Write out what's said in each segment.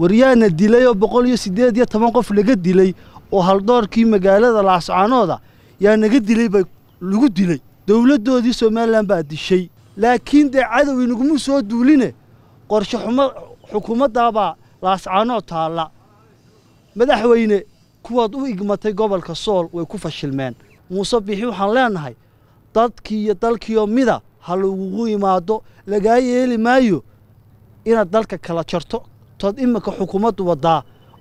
waryaana dilayoo boqol iyo siddeed iyo toban qof laga dilay oo haldoorkii magaalada laascaanooda yaa naga dilay bay lagu dilay dowladdoodii somalilan baa dishay laakiin dee cadow nagumu soo duuline qorshe xumo xukuumaddaabaa laascaanood taalla madaxweyne kuwaad u igmatay gobolka sool way ku fashilmeen muuse bixi waxaan leennahay dadkii iyo dalkiioo mida ha lagugu imaado lagaa yeeli maayo inaad dalka kala jarto tood iminka xukuumaddu waddaa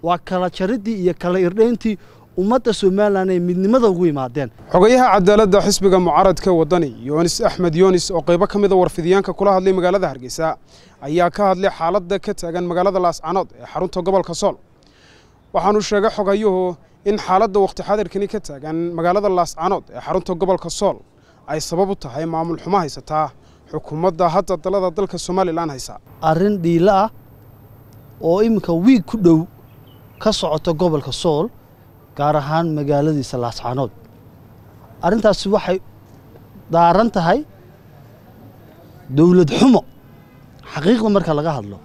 waa kala jaridii iyo kala irdhayntii ummadda somalilan ay midnimada ugu yimaadeen xogayaha cadaaladda xisbiga mucaaradka waddani yoonis axmed yoonis oo qaybo ka mida ah warfidiyaanka kula hadlay magaalada hargeysa ayaa ka hadlay xaaladda ka taagan magaalada laascanood ee xarunta gobolka sool waxaanu sheegay xogayuhu in xaaladda wakhti-xadirkani ka taagan magaalada laascanood ee xarunta gobolka sool ay sabab u tahay maamul xumo haysataa xukuumadda hadda dalada dalka somalilan haysa arrin dhiilo ah oo iminka wiig ku dhow ka socota gobolka sool gaar ahaan magaaladiisa laascaanood arrintaasi waxay daaran tahay dowlad xumo xaqiiqda marka laga hadlo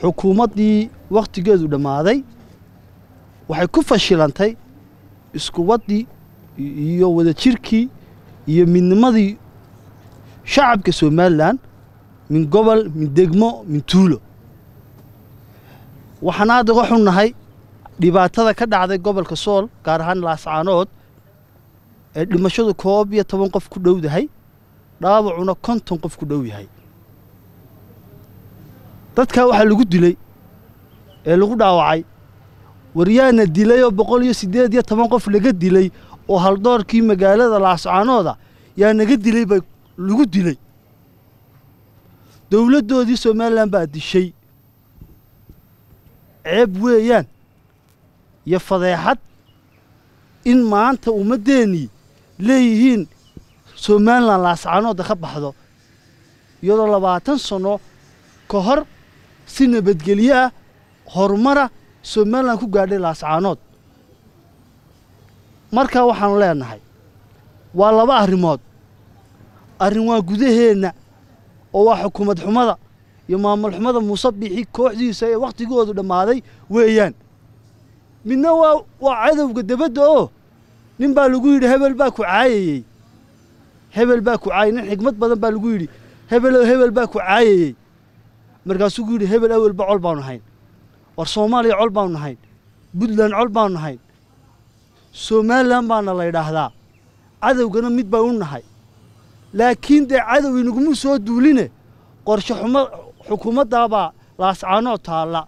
xukuumaddii wakhtigeedu dhammaaday waxay ku fashilantay iskuwaddii iyo wadajirkii iyo midnimadii shacabka somalilan min gobol min degmo min tuulo waxaan aad uga xunnahay dhibaatada ka dhacday gobolka sool gaar ahaan laascaanood ee dhimashadu koob iyo toban qof ku dhowdahay dhaawacuna konton qof ku dhow yahay dadkaa waxaa lagu dilay ee lagu dhaawacay waryaana dilayoo boqol iyo siddeed iyo toban qof laga dilay oo haldoorkii magaalada laascaanooda yaa naga dilay bay lagu dilay dowladdoodii somalilan baa dishay ceeb weeyaan iyo fadeexad in maanta ummaddeennii leeyihiin somalilan laascaanooda ka baxdo iyadoo labaatan sanno ka hor si nabadgelyo ah horumara ah, somalilan ku gaadhay laascaanood markaa waxaanu leenahay waa laba arrimood arrin waa gudaheenna oo waa xukuumad xumada iyo maamulxumada muuse biixi kooxdiisa ee wakhtigoodu dhammaaday weeyaan midna waa waa cadowga dabadda oo nin baa lagu yidhi hebel baa ku caayayey hebel baa ku caayay nin xigmad badan baa lagu yidhi hebelo hebel baa ku caayayey markaasuu ku yidhi hebel awelba col baanu ahayn war soomaaliya col baanu nahayn buntland col baanu nahayn somalilan baana la ydhaahdaa cadowgana mid bay u nahay laakiin dee cadow inaguma soo duuline qorshe xumo xukuumaddaabaa laascaanoo taalla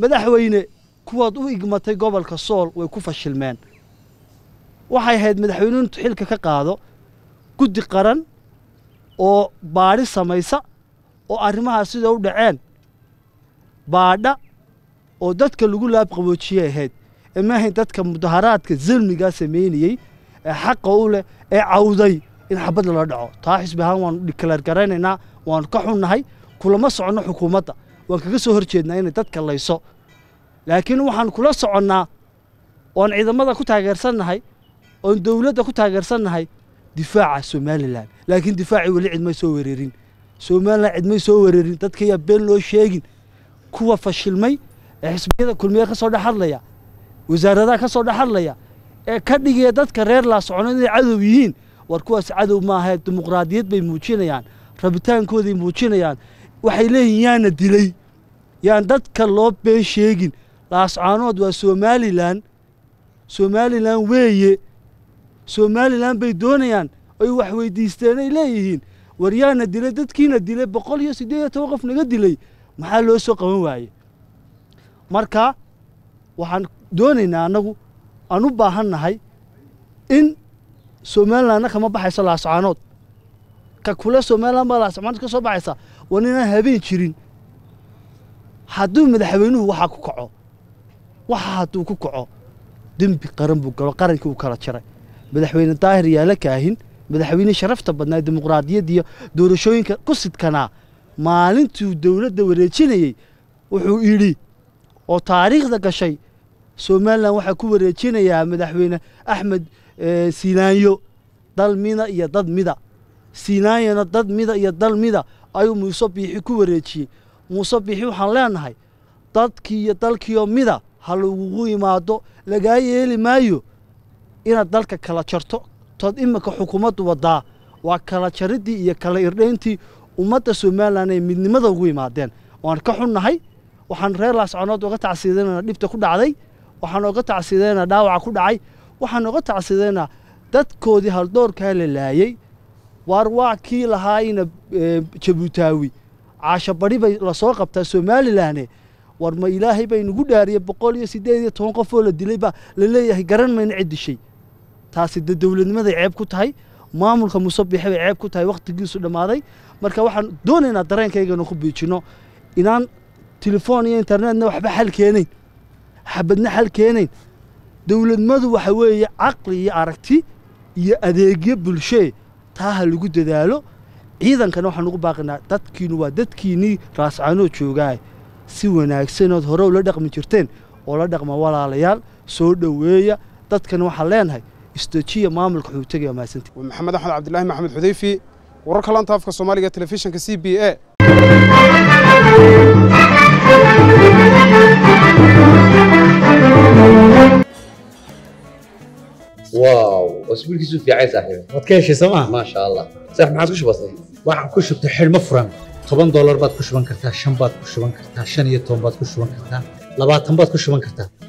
madaxweyne kuwaad u igmatay gobolka sool way ku fashilmeen waxay ahayd madaxweynuhu xilka ka qaado guddi qaran oo baadhi samaysa oo arrimahaas sida u dhaceen baadha oo dadka lagu laab laabqaboojiyey ahayd ee maahayn dadka mudaharaadka silmigaa samaynayey ee xaqa u leh ee cawday in xabad lala dhaco taa xisbi ahaan waanu dhikalaar garaynaynaa waanu ka xunnahay kulama soconno xukuumadda waan kaga soo hor jeednaa inay dadka layso laakiin waxaan kula soconnaa oon ciidamada ku taageersannahay oon dowladda ku taageersannahay difaaca somalilan laakiin difaaci weli cidmay soo wereerin somalilan cidmay soo wereerin dadkayaa been loo sheegin kuwa fashilmay ee xisbiyada kulmiye ka soo dhex hadlaya wasaaradaha ka soo dhex hadlaya ee ka dhigaya dadka reer laa socono inay cadow yihiin war kuwaas cadow maaha dimuqraadiyad bay muujinayaan rabitaankooday muujinayaan waxay leeyihin yaana dilay yaan dadka loo been sheegin laascaanood waa somalilan somalilan weeye somalilan bay doonayaan ay wax weydiisteenay leeyihiin war yaana dilay dadkiina dilay boqol iyo siddeed iyo toban qof naga dilay maxaa loo soo qaban waaye marka waxaan doonaynaa annagu aan u baahan nahay in somalilanna kama baxayso laascaanood ka kula somalilan baa ka soo baxaysa waa ninaan habeen jirin hadduu madaxweynuhu waxaa ku kaco waxa hadduu ku kaco dembi qaran buu galo qarankii uu kala jaray madaxweyne daahir yaala kaahin madaxweyne sharafta badnaa dimuqraadiyadiiyo doorashooyinka ku sidkanaa maalintuu dowladda wareejinayey wuxuu idhi oo taariikhda gashay somalilan waxaa ku wareejinayaa madaxweyne axmed eh, siinaanyo dal mida iyo dad mida siinaayana dad mida iyo dal mida ayuu muuse biixi ku wareejiyey muuse biixi waxaan leennahay dadkii iyo dalkiioo mida ha lagugu yimaado lagaa yeeli maayo inaad dalka kala jarto tood iminka xukuumaddu waddaa waa kala jariddii iyo kala irdhayntii ummadda somalilan ay midnimada ugu imaadeen waan ka xunnahay waxaan reer laasconood oga tacsiidaynaa dhibta ku dhacday waxaan oga tacsiidaynaa dhaawaca ku dhacay waxaan oga tacsiidaynaa dadkoodii haldoorkaa la laayey waar waa kii lahaayna eh, jabuutaawi caasho badhi bay la soo qabtaa somalilane war ma ilaahay bay nagu dhaariye boqol iyo sideed iyo toban qofoo la dilayba la leeyahay garan mayna ciddishay taasi dee dowladnimaday ceeb ku tahay maamulka musabixe bay ceeb ku tahay wakhtigiisu dhammaaday marka waxaan doonaynaa dareenkaygana ku biijinno inaan telefoon iyo internetna waxba xal keenayn xabadna xal keenayn dowladnimadu waxa weeye caqli iyo aragti iyo adeegyo bulshee taa ha lagu dadaalo ciidankana waxaan ugu baaqinaa dadkiinu waa dadkiinnii raascanoo joogaay si wanaagsanoood hore ula dhaqmi jirteen oo la dhaqma walaalayaal soo dhoweeya dadkana waxaan leenahay isdejiya maamulka xuutagaya mahadsanti maxamed axmed cabdilaahi maxamed xudayfi wararka lantaafka afka soomaaliga telefishinka c b a واو wasbiilkiisu fiicay saaxiib waad ka heshay soo ma maasha allah saaxiib maxaad ku shubatay waxaan ku shubtay xidhmo furan toban doolar baad ku shuban kartaa shan baad ku shuban kartaa shan iyo toban baad ku shuban kartaa labaatan baad ku shuban kartaa